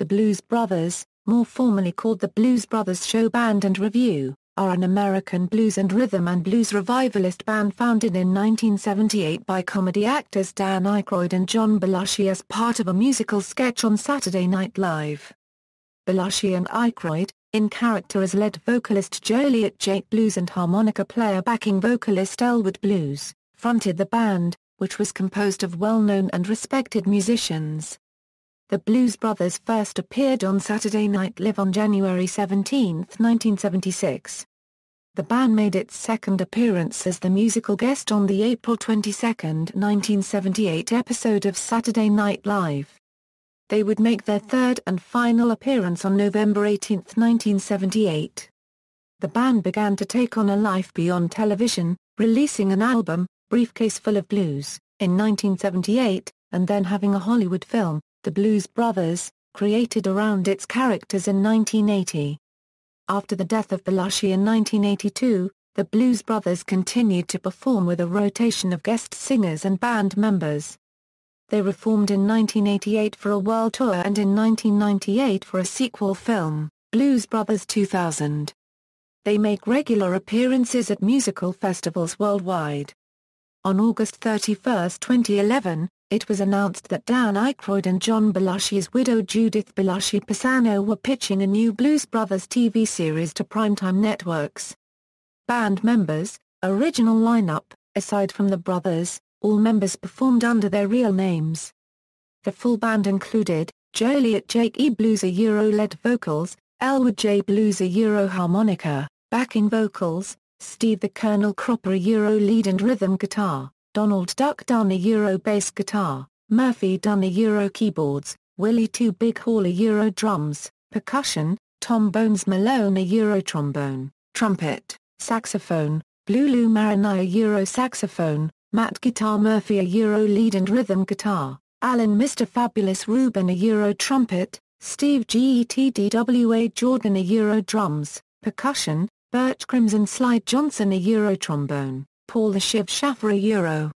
The Blues Brothers, more formally called the Blues Brothers Show Band and Review, are an American blues and rhythm and blues revivalist band founded in 1978 by comedy actors Dan Aykroyd and John Belushi as part of a musical sketch on Saturday Night Live. Belushi and Aykroyd, in character as lead vocalist Joliet Jake Blues and harmonica player backing vocalist Elwood Blues, fronted the band, which was composed of well-known and respected musicians, the Blues Brothers first appeared on Saturday Night Live on January 17, 1976. The band made its second appearance as the musical guest on the April 22, 1978 episode of Saturday Night Live. They would make their third and final appearance on November 18, 1978. The band began to take on a life beyond television, releasing an album, Briefcase Full of Blues, in 1978, and then having a Hollywood film, the Blues Brothers, created around its characters in 1980. After the death of Belushi in 1982, the Blues Brothers continued to perform with a rotation of guest singers and band members. They reformed in 1988 for a world tour and in 1998 for a sequel film, Blues Brothers 2000. They make regular appearances at musical festivals worldwide. On August 31, 2011, it was announced that Dan Aykroyd and John Belushi's widow Judith Belushi Pisano were pitching a new Blues Brothers TV series to primetime networks. Band members, original lineup, aside from the brothers, all members performed under their real names. The full band included, Joliet Jake E. Blueser Euro lead vocals, Elwood J. Blueser Euro harmonica, backing vocals, Steve the Colonel Cropper Euro lead and rhythm guitar. Donald Duck done a Euro bass guitar, Murphy done a Euro keyboards, Willie Two Big Hall a Euro drums, percussion, Tom Bones Malone a Euro trombone, trumpet, saxophone, Lulu Marinai a Euro saxophone, Matt Guitar Murphy a Euro lead and rhythm guitar, Alan Mr. Fabulous Rubin a Euro trumpet, Steve GETDWA Jordan a Euro drums, percussion, Birch Crimson Slide Johnson a Euro trombone, Paul the Ship Shaffer a Euro.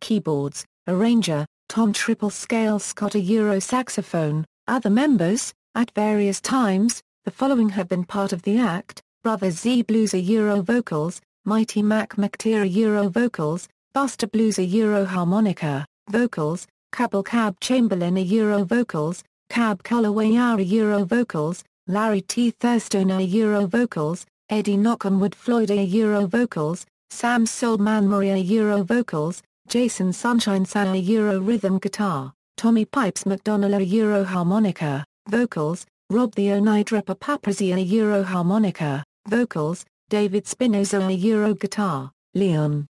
Keyboards, arranger, Tom Triple Scale Scott a Euro saxophone, other members, at various times, the following have been part of the act, Brother Z Blues a Euro vocals, Mighty Mac McTeer a Euro vocals, Buster Blues a Euro harmonica, vocals, Cabal Cab Chamberlain a Euro vocals, Cab Colorway a Euro vocals, Larry T. Thurston a Euro vocals, Eddie Knockemwood Floyd a Euro vocals, Sam Soulman maria Euro vocals, Jason Sunshine Saya Euro rhythm guitar, Tommy Pipes McDonnell Euro harmonica, vocals, Rob the Onidrepa Paprazia Euro harmonica, vocals, David Spinoza Euro guitar, Leon.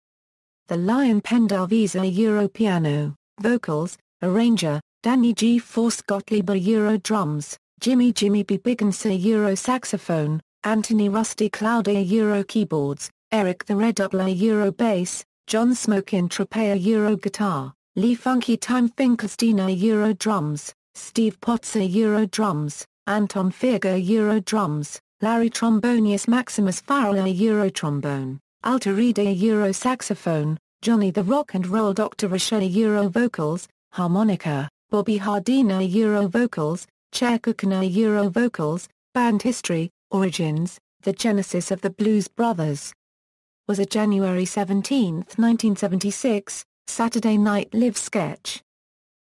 The Lion Pendarvisa Euro piano, vocals, arranger, Danny G. Force Gottlieb Euro drums, Jimmy Jimmy B. Bigginsa Euro saxophone, Anthony Rusty Cloud Euro keyboards, Eric the Red upla Euro bass, John Smokin Trapea Euro guitar, Lee Funky Time Finkelstein Euro drums, Steve Potzer Euro drums, Anton Fierger Euro drums, Larry Trombonius Maximus Farrell Euro trombone, Altarida Euro saxophone, Johnny the Rock and Roll Dr. Rochelle Euro vocals, harmonica, Bobby Hardina Euro vocals, Cher Kukina Euro vocals, band history, origins, the genesis of the Blues Brothers, was a January 17, 1976, Saturday Night Live sketch.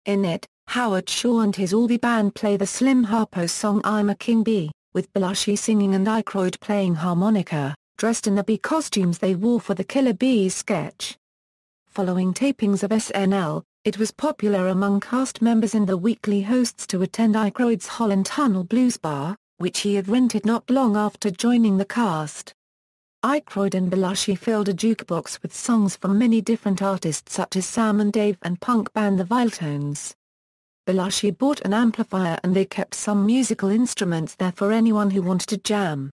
In it, Howard Shaw and his All Band play the Slim Harpo song I'm a King Bee, with Belushi singing and Aykroyd playing harmonica, dressed in the bee costumes they wore for the Killer Bees sketch. Following tapings of SNL, it was popular among cast members and the weekly hosts to attend Aykroyd's Holland Tunnel Blues Bar, which he had rented not long after joining the cast. Aykroyd and Belushi filled a jukebox with songs from many different artists such as Sam and Dave and punk band The Viletones. Belushi bought an amplifier and they kept some musical instruments there for anyone who wanted to jam.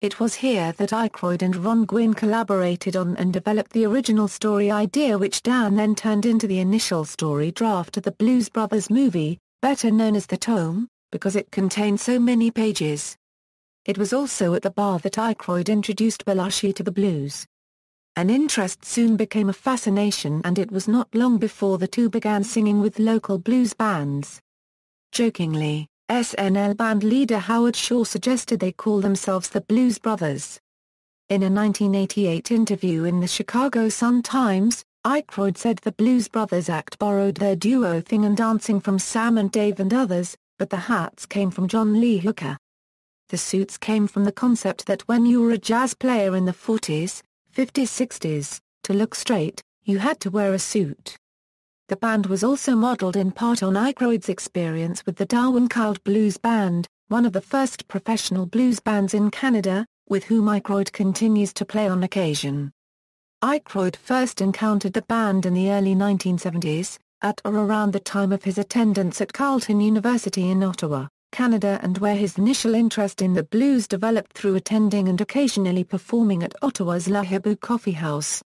It was here that Aykroyd and Ron Gwynn collaborated on and developed the original story idea which Dan then turned into the initial story draft of the Blues Brothers movie, better known as The Tome, because it contained so many pages. It was also at the bar that Aykroyd introduced Belushi to the blues. An interest soon became a fascination and it was not long before the two began singing with local blues bands. Jokingly, SNL band leader Howard Shaw suggested they call themselves the Blues Brothers. In a 1988 interview in the Chicago Sun-Times, Aykroyd said the Blues Brothers act borrowed their duo thing and dancing from Sam and Dave and others, but the hats came from John Lee Hooker. The suits came from the concept that when you were a jazz player in the 40s, 50s 60s, to look straight, you had to wear a suit. The band was also modeled in part on Icroyd's experience with the Darwin Cowled Blues Band, one of the first professional blues bands in Canada, with whom Icroyd continues to play on occasion. Icroyd first encountered the band in the early 1970s, at or around the time of his attendance at Carleton University in Ottawa. Canada and where his initial interest in the blues developed through attending and occasionally performing at Ottawa's La Coffee House.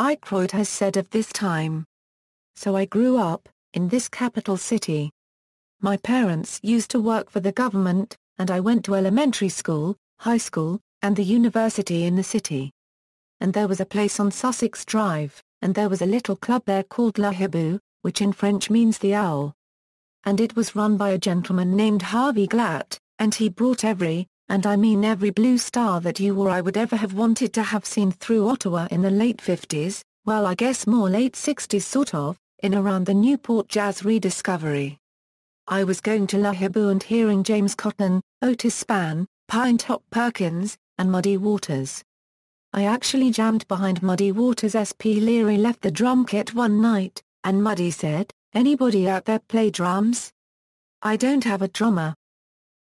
Eichroyd has said of this time, So I grew up, in this capital city. My parents used to work for the government, and I went to elementary school, high school, and the university in the city. And there was a place on Sussex Drive, and there was a little club there called La Hibu, which in French means the owl and it was run by a gentleman named Harvey Glatt, and he brought every, and I mean every blue star that you or I would ever have wanted to have seen through Ottawa in the late 50s, well I guess more late 60s sort of, in around the Newport Jazz rediscovery. I was going to La Habu and hearing James Cotton, Otis Spann, Pine Top Perkins, and Muddy Waters. I actually jammed behind Muddy Waters S. P. Leary left the drum kit one night, and Muddy said, Anybody out there play drums? I don't have a drummer.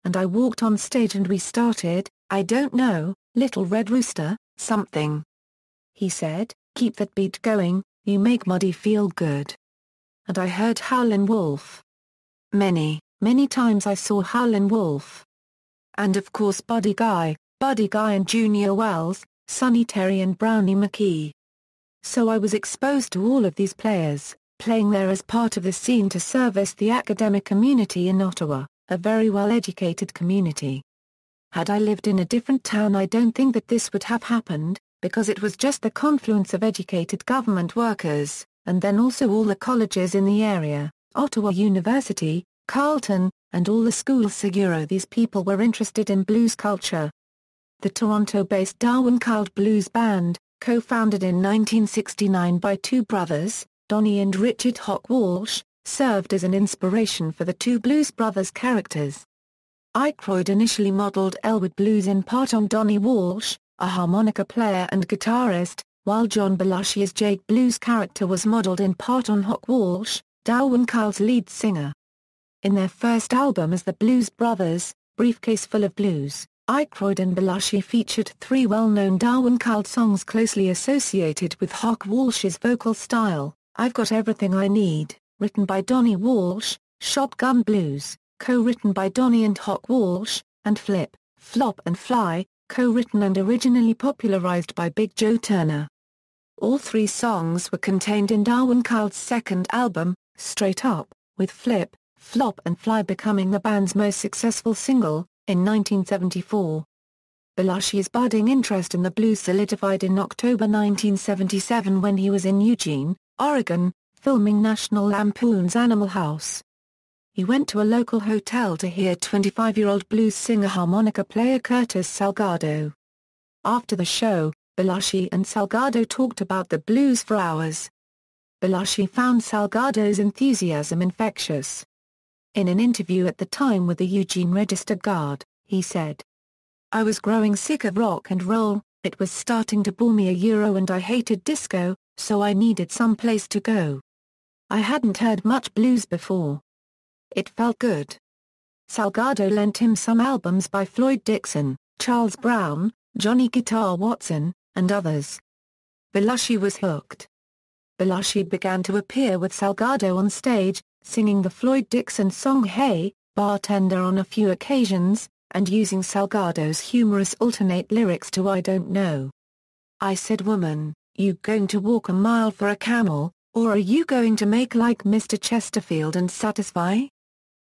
And I walked on stage and we started, I don't know, Little Red Rooster, something. He said, keep that beat going, you make Muddy feel good. And I heard Howlin' Wolf. Many, many times I saw Howlin' Wolf. And of course Buddy Guy, Buddy Guy and Junior Wells, Sonny Terry and Brownie McKee. So I was exposed to all of these players playing there as part of the scene to service the academic community in Ottawa, a very well-educated community. Had I lived in a different town I don't think that this would have happened, because it was just the confluence of educated government workers, and then also all the colleges in the area, Ottawa University, Carleton, and all the schools Seguro these people were interested in blues culture. The Toronto-based Darwin Carl Blues Band, co-founded in 1969 by two brothers, Donnie and Richard Hock Walsh, served as an inspiration for the two Blues Brothers characters. Aykroyd initially modeled Elwood Blues in part on Donnie Walsh, a harmonica player and guitarist, while John Belushi's Jake Blues character was modeled in part on Hock Walsh, Darwin Kyle's lead singer. In their first album as the Blues Brothers, Briefcase Full of Blues, Aykroyd and Belushi featured three well-known Darwin Kyle songs closely associated with Hock Walsh's vocal style. I've Got Everything I Need, written by Donnie Walsh, Shotgun Blues, co-written by Donnie and Hock Walsh, and Flip, Flop and Fly, co-written and originally popularized by Big Joe Turner. All three songs were contained in Darwin Cold's second album, Straight Up, with Flip, Flop and Fly becoming the band's most successful single, in 1974. Belushi's budding interest in the blues solidified in October 1977 when he was in Eugene, Oregon, filming National Lampoon's Animal House. He went to a local hotel to hear 25-year-old blues singer harmonica player Curtis Salgado. After the show, Belushi and Salgado talked about the blues for hours. Belushi found Salgado's enthusiasm infectious. In an interview at the time with the Eugene Register Guard, he said, I was growing sick of rock and roll, it was starting to bore me a euro and I hated disco, so I needed some place to go. I hadn't heard much blues before. It felt good. Salgado lent him some albums by Floyd Dixon, Charles Brown, Johnny Guitar Watson, and others. Belushi was hooked. Belushi began to appear with Salgado on stage, singing the Floyd Dixon song Hey, Bartender on a few occasions, and using Salgado's humorous alternate lyrics to I Don't Know. I Said Woman, you going to walk a mile for a camel, or are you going to make like Mr. Chesterfield and satisfy?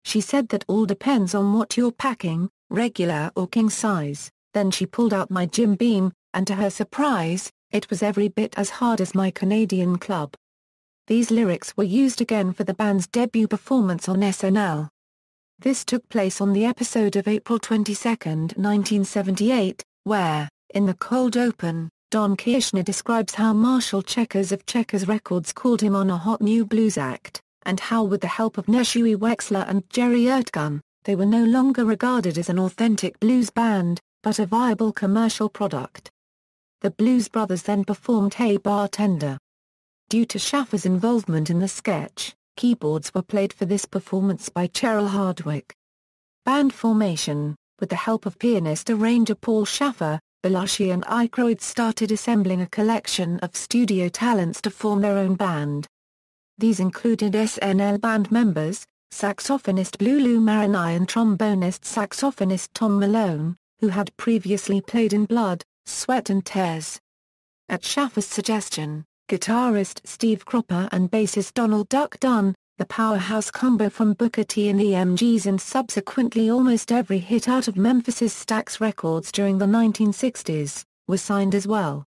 She said that all depends on what you're packing, regular or king size, then she pulled out my Jim Beam, and to her surprise, it was every bit as hard as my Canadian club. These lyrics were used again for the band's debut performance on SNL. This took place on the episode of April 22, 1978, where, in the cold open, Don Kirshner describes how Marshall Checkers of Checkers Records called him on a hot new blues act, and how with the help of Neshui Wexler and Jerry Ertgun, they were no longer regarded as an authentic blues band, but a viable commercial product. The Blues Brothers then performed Hey Bartender. Due to Schaffer's involvement in the sketch, keyboards were played for this performance by Cheryl Hardwick. Band formation, with the help of pianist-arranger Paul Schaffer, Belushi and Aykroyd started assembling a collection of studio talents to form their own band. These included SNL band members, saxophonist Lulu Marinai and trombonist saxophonist Tom Malone, who had previously played in Blood, Sweat and Tears. At Schaffer's suggestion, guitarist Steve Cropper and bassist Donald Duck Dunn, the powerhouse combo from Booker T and the M.G.s, and subsequently almost every hit out of Memphis's Stax Records during the 1960s, was signed as well.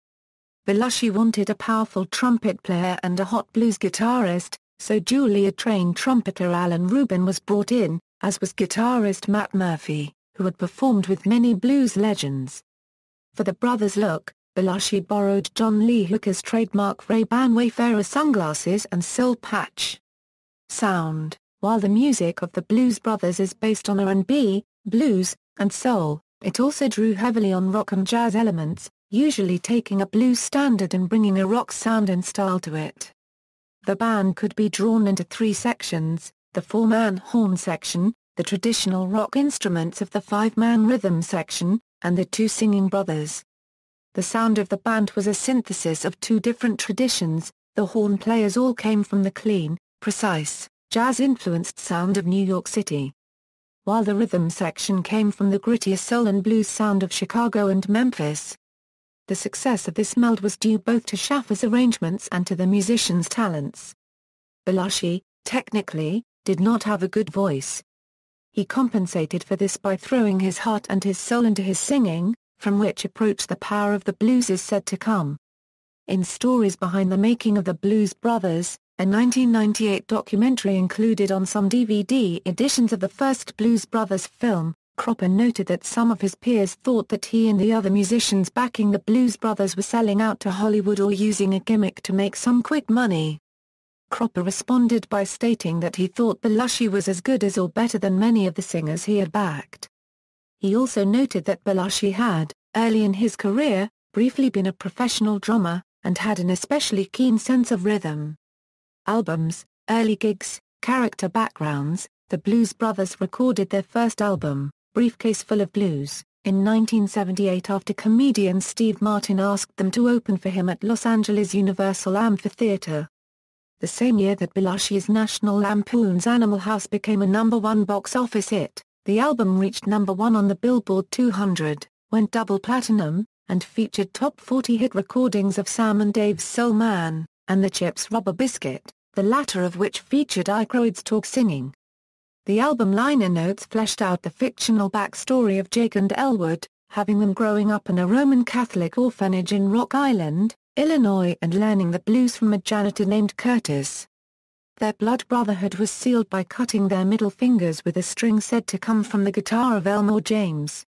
Belushi wanted a powerful trumpet player and a hot blues guitarist, so julia trained trumpeter Alan Rubin was brought in, as was guitarist Matt Murphy, who had performed with many blues legends. For the brothers' look, Belushi borrowed John Lee Hooker's trademark Ray-Ban Wayfarer sunglasses and soul patch sound, while the music of the Blues Brothers is based on R&B, blues, and soul, it also drew heavily on rock and jazz elements, usually taking a blues standard and bringing a rock sound and style to it. The band could be drawn into three sections, the four-man horn section, the traditional rock instruments of the five-man rhythm section, and the two singing brothers. The sound of the band was a synthesis of two different traditions, the horn players all came from the clean, precise, jazz-influenced sound of New York City. While the rhythm section came from the grittier soul and blues sound of Chicago and Memphis. The success of this meld was due both to Schaffer's arrangements and to the musician's talents. Belushi, technically, did not have a good voice. He compensated for this by throwing his heart and his soul into his singing, from which approach the power of the blues is said to come. In Stories Behind the Making of the Blues Brothers, a 1998 documentary included on some DVD editions of the first Blues Brothers film, Cropper noted that some of his peers thought that he and the other musicians backing the Blues Brothers were selling out to Hollywood or using a gimmick to make some quick money. Cropper responded by stating that he thought Belushi was as good as or better than many of the singers he had backed. He also noted that Belushi had, early in his career, briefly been a professional drummer, and had an especially keen sense of rhythm albums, early gigs, character backgrounds, the Blues Brothers recorded their first album, Briefcase Full of Blues, in 1978 after comedian Steve Martin asked them to open for him at Los Angeles Universal Amphitheater. The same year that Belushi's National Lampoon's Animal House became a number one box office hit, the album reached number one on the Billboard 200, went double platinum, and featured top 40 hit recordings of Sam and Dave's Soul Man, and the Chips Rubber Biscuit the latter of which featured Aykroyd's talk singing. The album liner notes fleshed out the fictional backstory of Jake and Elwood, having them growing up in a Roman Catholic orphanage in Rock Island, Illinois and learning the blues from a janitor named Curtis. Their blood brotherhood was sealed by cutting their middle fingers with a string said to come from the guitar of Elmore James.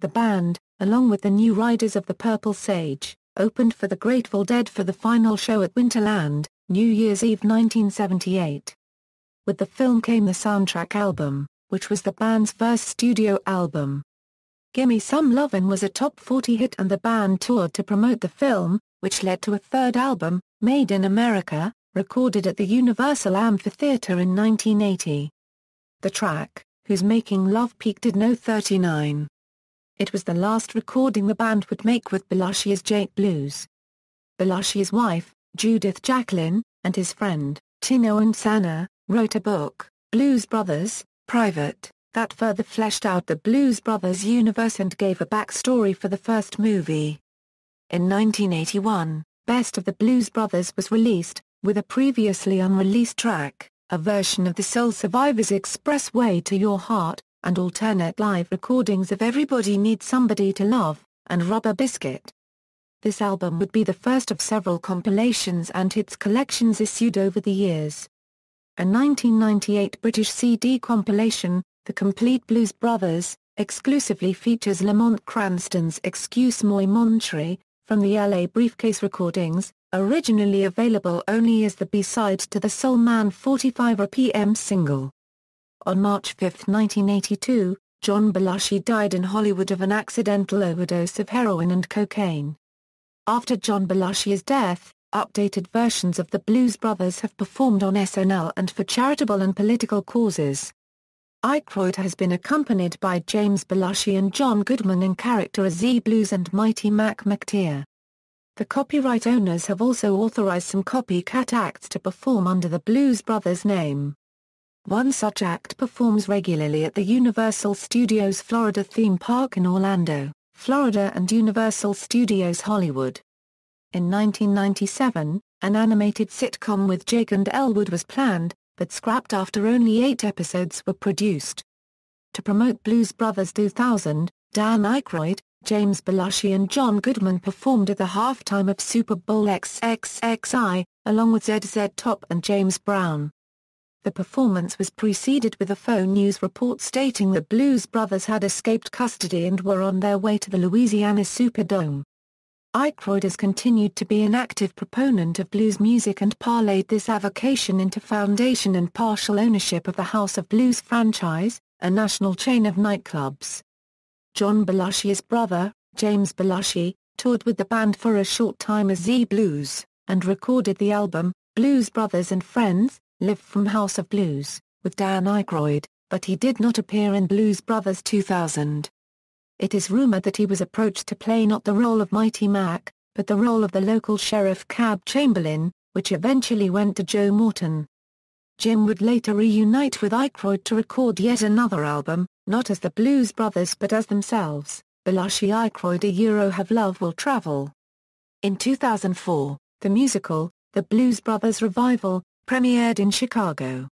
The band, along with the new Riders of the Purple Sage, opened for the Grateful Dead for the final show at Winterland, New Year's Eve 1978. With the film came the soundtrack album, which was the band's first studio album. Gimme Some Lovin' was a top 40 hit and the band toured to promote the film, which led to a third album, Made in America, recorded at the Universal Amphitheater in 1980. The track, Who's Making Love peaked at no 39. It was the last recording the band would make with Belushi's Jake Blues. Belushi's wife, Judith Jacklin, and his friend, Tino and Sana wrote a book, Blues Brothers, Private, that further fleshed out the Blues Brothers universe and gave a backstory for the first movie. In 1981, Best of the Blues Brothers was released, with a previously unreleased track, a version of the Soul Survivors Expressway to Your Heart, and alternate live recordings of Everybody Needs Somebody to Love, and Rubber Biscuit. This album would be the first of several compilations and hits collections issued over the years. A 1998 British CD compilation, The Complete Blues Brothers, exclusively features Lamont Cranston's Excuse Moi Montre, from the LA Briefcase recordings, originally available only as the B-side to the Soul Man 45 RPM single. On March 5, 1982, John Belushi died in Hollywood of an accidental overdose of heroin and cocaine. After John Belushi's death, updated versions of the Blues Brothers have performed on SNL and for charitable and political causes. Aykroyd has been accompanied by James Belushi and John Goodman in character as Z Blues and Mighty Mac McTeer. The copyright owners have also authorized some copycat acts to perform under the Blues Brothers name. One such act performs regularly at the Universal Studios Florida theme park in Orlando. Florida and Universal Studios Hollywood. In 1997, an animated sitcom with Jake and Elwood was planned, but scrapped after only eight episodes were produced. To promote Blues Brothers 2000, Dan Aykroyd, James Belushi and John Goodman performed at the halftime of Super Bowl XXXI, along with ZZ Top and James Brown. The performance was preceded with a phone news report stating the Blues Brothers had escaped custody and were on their way to the Louisiana Superdome. Eichroyd has continued to be an active proponent of blues music and parlayed this avocation into foundation and partial ownership of the House of Blues franchise, a national chain of nightclubs. John Belushi's brother, James Belushi, toured with the band for a short time as Z Blues, and recorded the album, Blues Brothers and Friends, Live from House of Blues, with Dan Aykroyd, but he did not appear in Blues Brothers 2000. It is rumored that he was approached to play not the role of Mighty Mac, but the role of the local sheriff Cab Chamberlain, which eventually went to Joe Morton. Jim would later reunite with Aykroyd to record yet another album, not as the Blues Brothers but as themselves, Belushi Aykroyd A Euro Have Love Will Travel. In 2004, the musical, The Blues Brothers Revival, premiered in Chicago.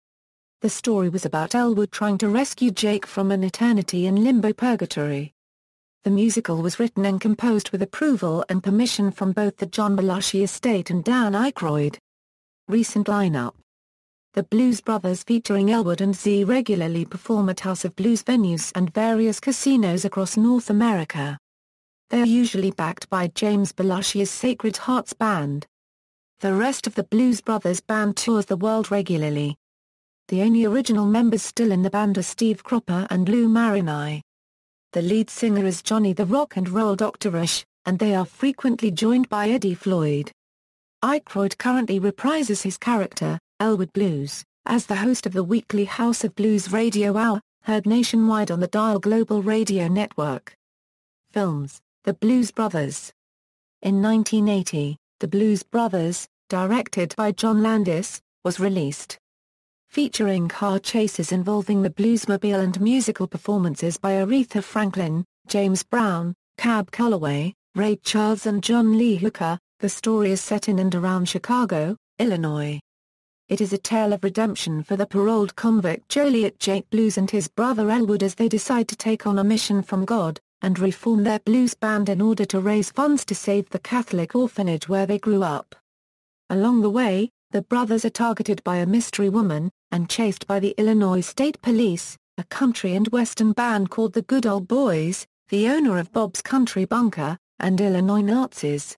The story was about Elwood trying to rescue Jake from an eternity in limbo purgatory. The musical was written and composed with approval and permission from both the John Belushi estate and Dan Aykroyd. Recent lineup The Blues Brothers featuring Elwood and Z regularly perform at House of Blues venues and various casinos across North America. They are usually backed by James Belushi's Sacred Hearts Band. The rest of the Blues Brothers band tours the world regularly. The only original members still in the band are Steve Cropper and Lou Marinai. The lead singer is Johnny the Rock and Roll Doctorish, and they are frequently joined by Eddie Floyd. Eichroyd currently reprises his character, Elwood Blues, as the host of the weekly House of Blues radio hour, heard nationwide on the Dial Global Radio Network. Films, The Blues Brothers. In 1980, the Blues Brothers, directed by John Landis, was released. Featuring car chases involving the bluesmobile and musical performances by Aretha Franklin, James Brown, Cab Calloway, Ray Charles and John Lee Hooker, the story is set in and around Chicago, Illinois. It is a tale of redemption for the paroled convict Joliet Jake Blues and his brother Elwood as they decide to take on a mission from God, and reform their blues band in order to raise funds to save the Catholic orphanage where they grew up. Along the way, the brothers are targeted by a mystery woman, and chased by the Illinois State Police, a country and western band called the Good Old Boys, the owner of Bob's Country Bunker, and Illinois Nazis.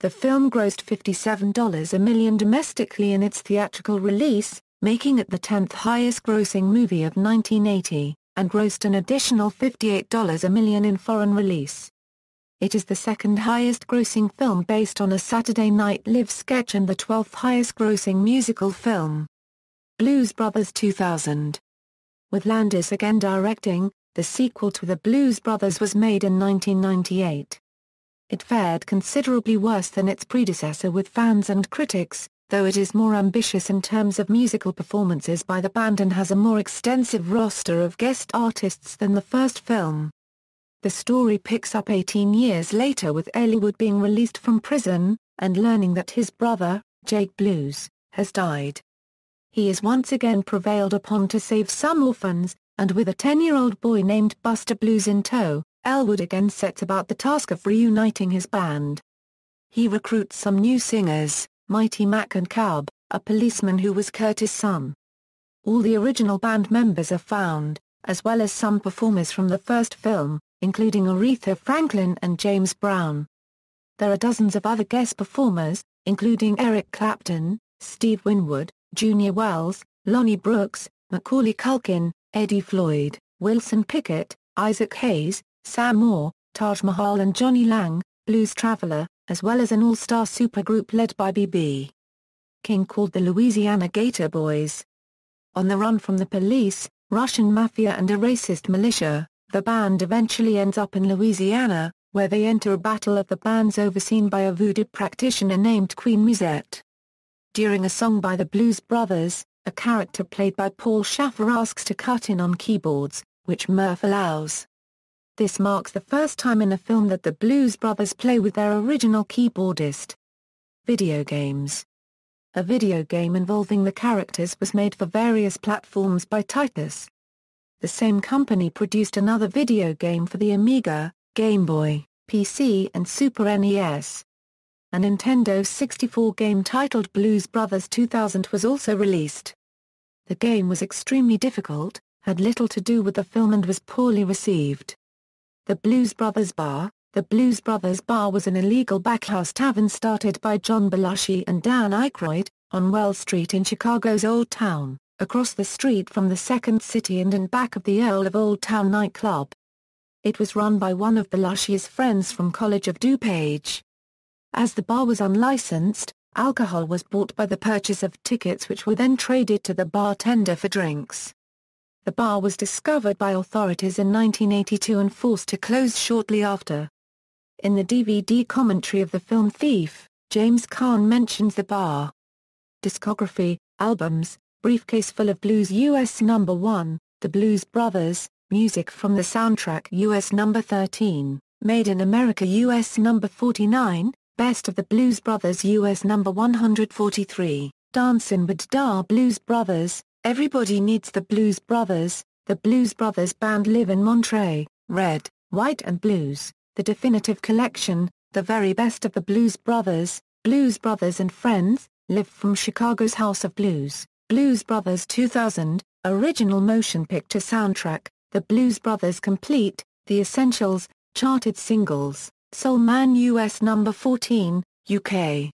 The film grossed $57 a million domestically in its theatrical release, making it the 10th highest grossing movie of 1980 and grossed an additional $58 a million in foreign release. It is the second highest grossing film based on a Saturday Night Live sketch and the 12th highest grossing musical film. Blues Brothers 2000. With Landis again directing, the sequel to The Blues Brothers was made in 1998. It fared considerably worse than its predecessor with fans and critics, though it is more ambitious in terms of musical performances by the band and has a more extensive roster of guest artists than the first film. The story picks up 18 years later with Ellwood being released from prison, and learning that his brother, Jake Blues, has died. He is once again prevailed upon to save some orphans, and with a 10-year-old boy named Buster Blues in tow, Elwood again sets about the task of reuniting his band. He recruits some new singers, Mighty Mac and Cub, a policeman who was Curtis' son. All the original band members are found, as well as some performers from the first film, including Aretha Franklin and James Brown. There are dozens of other guest performers, including Eric Clapton, Steve Winwood, Junior Wells, Lonnie Brooks, Macaulay Culkin, Eddie Floyd, Wilson Pickett, Isaac Hayes, Sam Moore, Taj Mahal and Johnny Lang, Blues Traveler, as well as an all-star supergroup led by B.B. King called the Louisiana Gator Boys. On the run from the police, Russian mafia and a racist militia, the band eventually ends up in Louisiana, where they enter a battle of the bands overseen by a voodoo practitioner named Queen Musette. During a song by the Blues Brothers, a character played by Paul Schaffer asks to cut in on keyboards, which Murph allows. This marks the first time in a film that the Blues Brothers play with their original keyboardist. Video games A video game involving the characters was made for various platforms by Titus. The same company produced another video game for the Amiga, Game Boy, PC and Super NES. A Nintendo 64 game titled Blues Brothers 2000 was also released. The game was extremely difficult, had little to do with the film and was poorly received. The Blues Brothers Bar, the Blues Brothers Bar was an illegal backhouse tavern started by John Belushi and Dan Aykroyd, on Wells Street in Chicago's Old Town, across the street from the Second City and in back of the Earl of Old Town nightclub. It was run by one of Belushi's friends from College of DuPage. As the bar was unlicensed, alcohol was bought by the purchase of tickets which were then traded to the bartender for drinks. The bar was discovered by authorities in 1982 and forced to close shortly after. In the DVD commentary of the film Thief, James Kahn mentions the bar. Discography, albums, briefcase full of blues US number 1, The Blues Brothers, music from the soundtrack US number 13, Made in America US number 49, Best of the Blues Brothers US number 143, Dancing with Da Blues Brothers, Everybody Needs the Blues Brothers, the Blues Brothers band live in Monterey, Red, White and Blues, the definitive collection, the very best of the Blues Brothers, Blues Brothers and Friends, live from Chicago's House of Blues, Blues Brothers 2000, original motion picture soundtrack, the Blues Brothers complete, the essentials, charted singles, Soul Man US number 14, UK.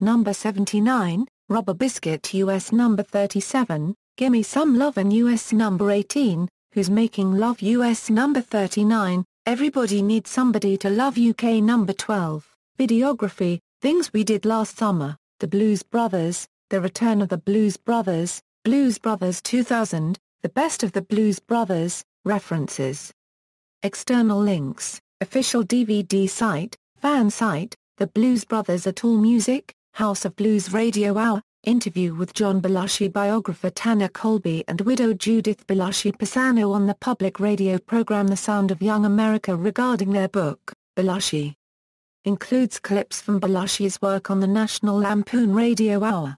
Number 79, Rubber Biscuit US number 37, Gimme Some Lovin' US number 18, Who's Making Love US number 39, Everybody Needs Somebody to Love UK number 12, Videography, Things We Did Last Summer, The Blues Brothers, The Return of the Blues Brothers, Blues Brothers 2000, The Best of the Blues Brothers, References. External links, official DVD site, fan site, The Blues Brothers at All Music, House of Blues Radio Hour, interview with John Belushi biographer Tanner Colby and widow Judith Belushi Pisano on the public radio program The Sound of Young America regarding their book, Belushi. Includes clips from Belushi's work on the National Lampoon Radio Hour.